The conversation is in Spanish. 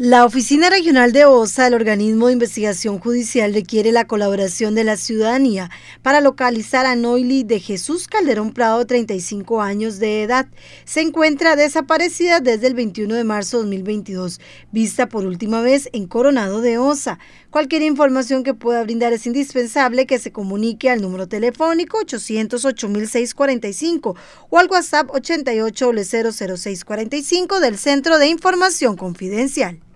La Oficina Regional de OSA, el organismo de investigación judicial, requiere la colaboración de la ciudadanía para localizar a Noili de Jesús Calderón Prado, 35 años de edad. Se encuentra desaparecida desde el 21 de marzo de 2022, vista por última vez en Coronado de OSA. Cualquier información que pueda brindar es indispensable que se comunique al número telefónico 808 o al WhatsApp 8800645 del Centro de Información Confidencial.